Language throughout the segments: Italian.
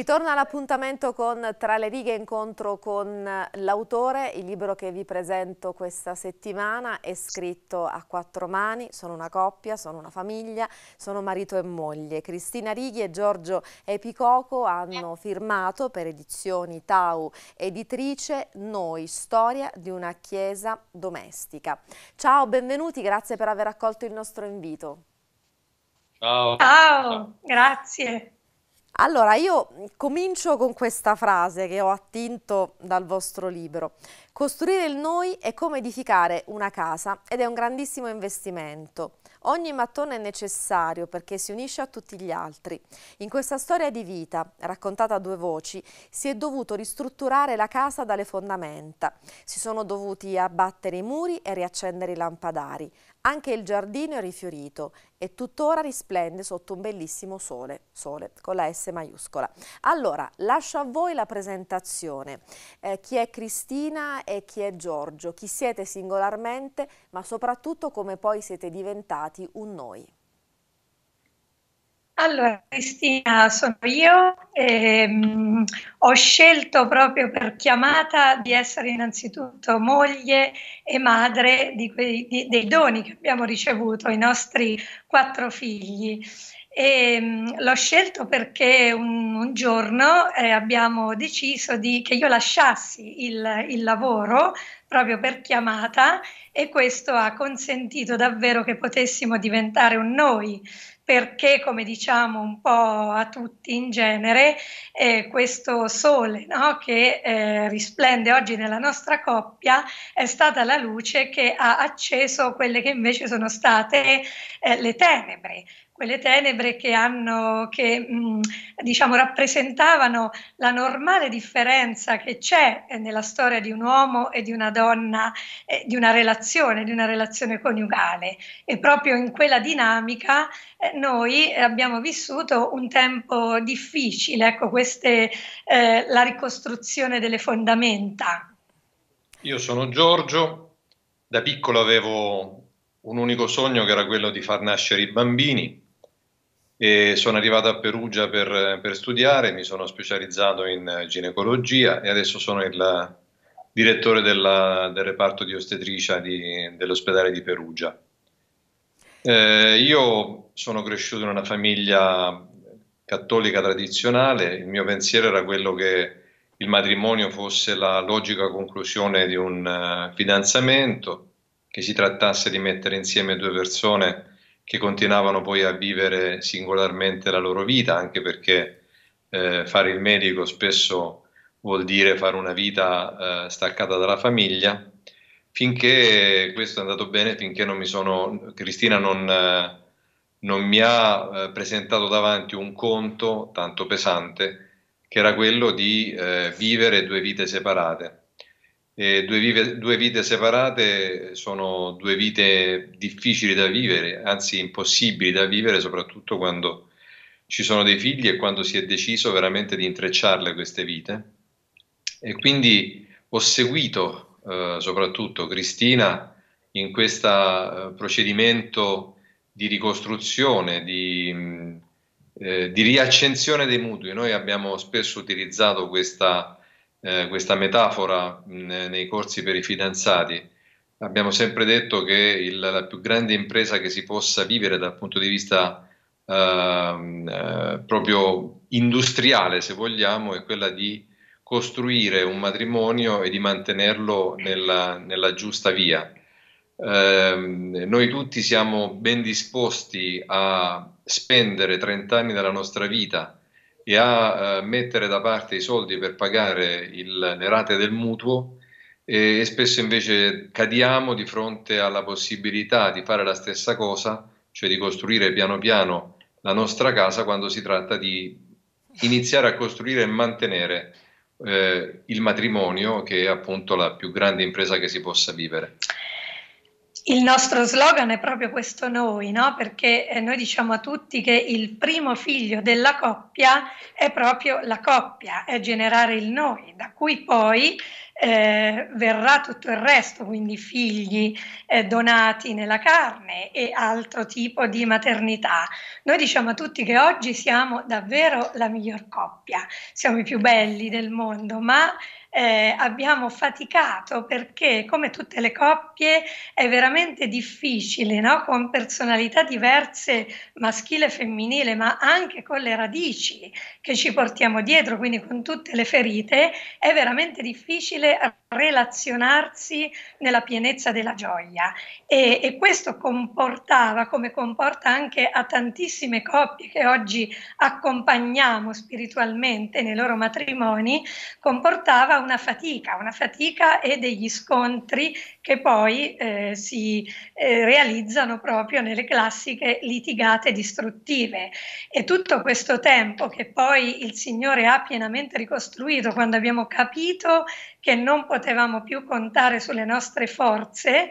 Ritorna l'appuntamento con Tra le righe incontro con l'autore, il libro che vi presento questa settimana è scritto a quattro mani, sono una coppia, sono una famiglia, sono marito e moglie. Cristina Righi e Giorgio Epicoco hanno firmato per edizioni Tau editrice Noi, storia di una chiesa domestica. Ciao, benvenuti, grazie per aver accolto il nostro invito. Ciao. Ciao, grazie. Allora, io comincio con questa frase che ho attinto dal vostro libro. Costruire il noi è come edificare una casa ed è un grandissimo investimento. Ogni mattone è necessario perché si unisce a tutti gli altri. In questa storia di vita, raccontata a due voci, si è dovuto ristrutturare la casa dalle fondamenta. Si sono dovuti abbattere i muri e riaccendere i lampadari. Anche il giardino è rifiorito e tuttora risplende sotto un bellissimo sole, sole con la S maiuscola. Allora, lascio a voi la presentazione, eh, chi è Cristina e chi è Giorgio, chi siete singolarmente, ma soprattutto come poi siete diventati un noi. Allora, Cristina, sono io. Ehm, ho scelto proprio per chiamata di essere innanzitutto moglie e madre di quei, di, dei doni che abbiamo ricevuto, i nostri quattro figli. E, ehm, l'ho scelto perché un, un giorno eh, abbiamo deciso di, che io lasciassi il, il lavoro proprio per chiamata e questo ha consentito davvero che potessimo diventare un noi, perché, come diciamo un po' a tutti in genere, eh, questo sole no, che eh, risplende oggi nella nostra coppia è stata la luce che ha acceso quelle che invece sono state eh, le tenebre quelle tenebre che, hanno, che mm, diciamo, rappresentavano la normale differenza che c'è eh, nella storia di un uomo e di una donna, eh, di una relazione, di una relazione coniugale. E proprio in quella dinamica eh, noi abbiamo vissuto un tempo difficile, ecco, queste, eh, la ricostruzione delle fondamenta. Io sono Giorgio, da piccolo avevo un unico sogno che era quello di far nascere i bambini e sono arrivato a Perugia per, per, studiare, mi sono specializzato in ginecologia e adesso sono il direttore della, del reparto di ostetricia dell'ospedale di Perugia. Eh, io sono cresciuto in una famiglia cattolica tradizionale, il mio pensiero era quello che il matrimonio fosse la logica conclusione di un uh, fidanzamento, che si trattasse di mettere insieme due persone che continuavano poi a vivere singolarmente la loro vita, anche perché eh, fare il medico spesso vuol dire fare una vita eh, staccata dalla famiglia. Finché questo è andato bene, finché non mi sono, Cristina non, eh, non mi ha eh, presentato davanti un conto tanto pesante che era quello di eh, vivere due vite separate eh, due, vive, due, vite separate sono due vite difficili da vivere, anzi impossibili da vivere, soprattutto quando ci sono dei figli e quando si è deciso veramente di intrecciarle queste vite. E quindi ho seguito eh, soprattutto Cristina in questo eh, procedimento di ricostruzione, di, mm, eh, di riaccensione dei mutui. Noi abbiamo spesso utilizzato questa eh, questa metafora mh, nei corsi per i fidanzati. Abbiamo sempre detto che il, la più grande impresa che si possa vivere dal punto di vista ehm, eh, proprio industriale, se vogliamo, è quella di costruire un matrimonio e di mantenerlo nella, nella giusta via. Eh, noi tutti siamo ben disposti a spendere 30 anni della nostra vita e a eh, mettere da parte i soldi per pagare il, le rate del mutuo e, e, spesso invece cadiamo di fronte alla possibilità di fare la stessa cosa, cioè di costruire piano piano la nostra casa quando si tratta di iniziare a costruire e mantenere eh, il matrimonio che è appunto la più grande impresa che si possa vivere. Il nostro slogan è proprio questo noi, no? perché eh, noi diciamo a tutti che il primo figlio della coppia è proprio la coppia, è generare il noi, da cui poi eh, verrà tutto il resto, quindi figli eh, donati nella carne e altro tipo di maternità. Noi diciamo a tutti che oggi siamo davvero la miglior coppia, siamo i più belli del mondo, ma eh, abbiamo faticato perché come tutte le coppie è veramente difficile, no? con personalità diverse, maschile e femminile, ma anche con le radici che ci portiamo dietro, quindi con tutte le ferite, è veramente difficile relazionarsi nella pienezza della gioia e, e, questo comportava, come comporta anche a tantissime coppie che oggi accompagniamo spiritualmente nei loro matrimoni, comportava una fatica, una fatica e degli scontri che poi eh, si eh, realizzano proprio nelle classiche litigate distruttive. E tutto questo tempo che poi il Signore ha pienamente ricostruito quando abbiamo capito che non potevamo più contare sulle nostre forze,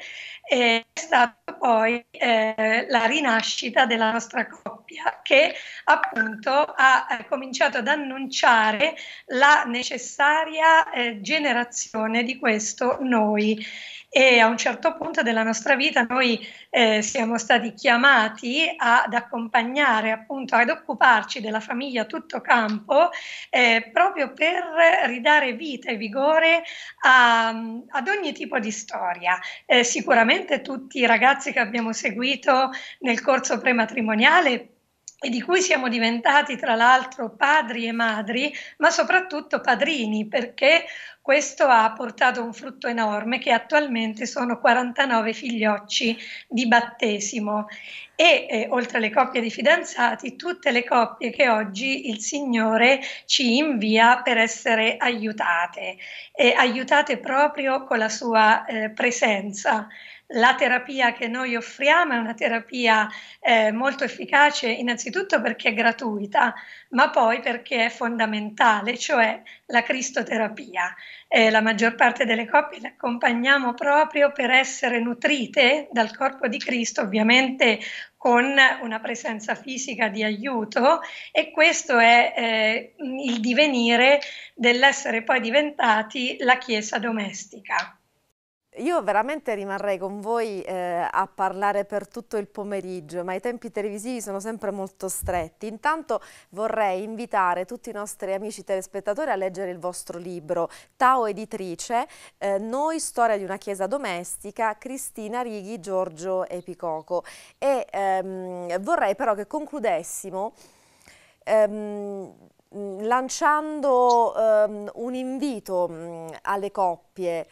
eh, è stata poi eh, la rinascita della nostra coppia che appunto ha, ha cominciato ad annunciare la necessaria eh, generazione di questo noi e a un certo punto della nostra vita noi eh, siamo stati chiamati ad accompagnare, appunto, ad occuparci della famiglia a tutto campo eh, proprio per ridare vita e vigore a, ad ogni tipo di storia. Eh, sicuramente tutti i ragazzi che abbiamo seguito nel corso prematrimoniale e di cui siamo diventati tra l'altro padri e madri, ma soprattutto padrini, perché questo ha portato un frutto enorme che attualmente sono 49 figliocci di battesimo e eh, oltre alle coppie di fidanzati tutte le coppie che oggi il Signore ci invia per essere aiutate e aiutate proprio con la sua eh, presenza la terapia che noi offriamo è una terapia eh, molto efficace innanzitutto perché è gratuita, ma poi perché è fondamentale, cioè la cristoterapia. Eh, la maggior parte delle coppie le accompagniamo proprio per essere nutrite dal corpo di Cristo, ovviamente con una presenza fisica di aiuto e questo è eh, il divenire dell'essere poi diventati la Chiesa domestica. Io veramente rimarrei con voi eh, a parlare per tutto il pomeriggio, ma i tempi televisivi sono sempre molto stretti. Intanto vorrei invitare tutti i nostri amici telespettatori a leggere il vostro libro, Tao Editrice, eh, Noi, storia di una chiesa domestica, Cristina Righi, Giorgio Epicoco. E ehm, vorrei però che concludessimo... Ehm, lanciando ehm, un invito mh, alle coppie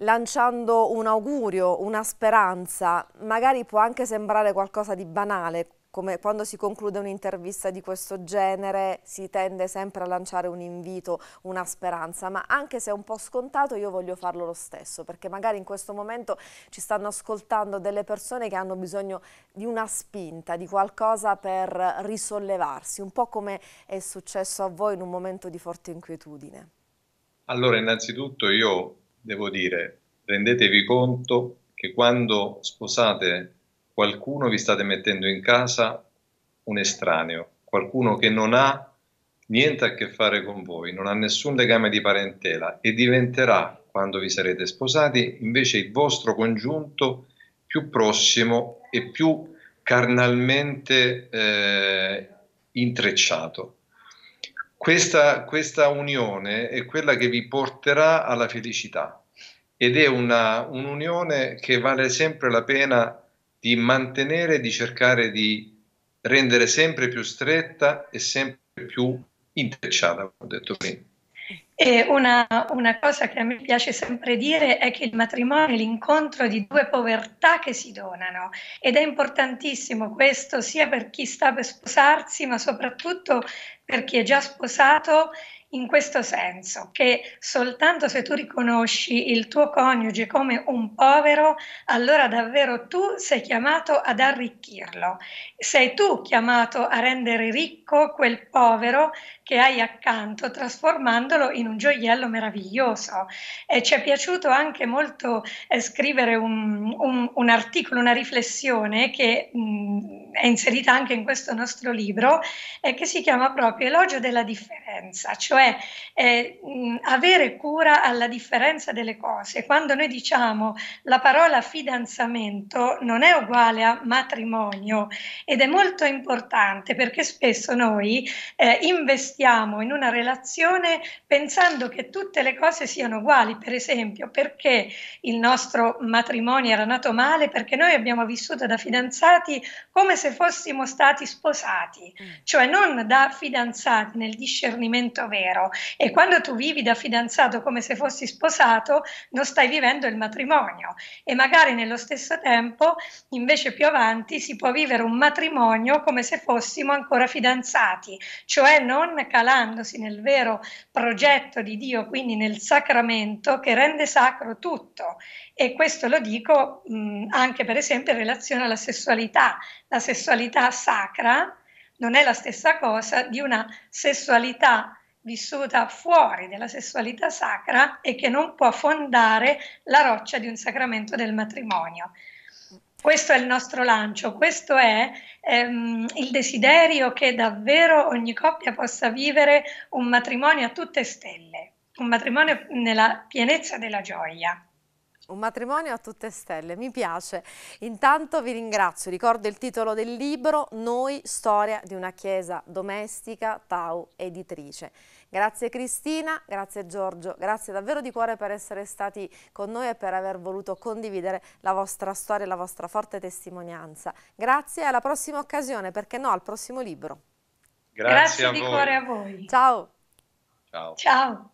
lanciando un augurio, una speranza, magari può anche sembrare qualcosa di banale, come quando si conclude un'intervista di questo genere si tende sempre a lanciare un invito, una speranza, ma anche se è un po' scontato io voglio farlo lo stesso, perché magari in questo momento ci stanno ascoltando delle persone che hanno bisogno di una spinta, di qualcosa per risollevarsi, un po' come è successo a voi in un momento di forte inquietudine. Allora, innanzitutto io devo dire, rendetevi conto che quando sposate qualcuno vi state mettendo in casa un estraneo, qualcuno che non ha niente a che fare con voi, non ha nessun legame di parentela e diventerà, quando vi sarete sposati, invece il vostro congiunto più prossimo e più carnalmente eh, intrecciato. Questa, questa, unione è quella che vi porterà alla felicità ed è una, un'unione che vale sempre la pena di mantenere, di cercare di rendere sempre più stretta e sempre più intrecciata, come ho detto prima. E una, una, cosa che a me piace sempre dire è che il matrimonio è l'incontro di due povertà che si donano ed è importantissimo questo sia per chi sta per sposarsi ma soprattutto per chi è già sposato in questo senso, che soltanto se tu riconosci il tuo coniuge come un povero, allora davvero tu sei chiamato ad arricchirlo, sei tu chiamato a rendere ricco quel povero che hai accanto, trasformandolo in un gioiello meraviglioso. E ci è piaciuto anche molto eh, scrivere un, un, un, articolo, una riflessione che mh, mm, è inserita anche in questo nostro libro, eh, che si chiama proprio Elogio della differenza, cioè cioè eh, avere cura alla differenza delle cose. Quando noi diciamo la parola fidanzamento non è uguale a matrimonio ed è molto importante perché spesso noi eh, investiamo in una relazione pensando che tutte le cose siano uguali, per esempio perché il nostro matrimonio era nato male, perché noi abbiamo vissuto da fidanzati come se fossimo stati sposati, mm. cioè non da fidanzati nel discernimento vero vero. E quando tu vivi da fidanzato come se fossi sposato, non stai vivendo il matrimonio. E magari nello stesso tempo, invece più avanti, si può vivere un matrimonio come se fossimo ancora fidanzati, cioè non calandosi nel vero progetto di Dio, quindi nel sacramento che rende sacro tutto. E questo lo dico mh, anche per esempio in relazione alla sessualità. La sessualità sacra non è la stessa cosa di una sessualità vissuta fuori della sessualità sacra e che non può fondare la roccia di un sacramento del matrimonio. Questo è il nostro lancio, questo è ehm, il desiderio che davvero ogni coppia possa vivere un matrimonio a tutte stelle, un matrimonio nella pienezza della gioia. Un matrimonio a tutte stelle, mi piace. Intanto vi ringrazio, ricordo il titolo del libro Noi, storia di una chiesa domestica, Tau editrice. Grazie Cristina, grazie Giorgio, grazie davvero di cuore per essere stati con noi e per aver voluto condividere la vostra storia e la vostra forte testimonianza. Grazie alla prossima occasione, perché no, al prossimo libro. Grazie, grazie di voi. cuore a voi. Ciao. Ciao. Ciao.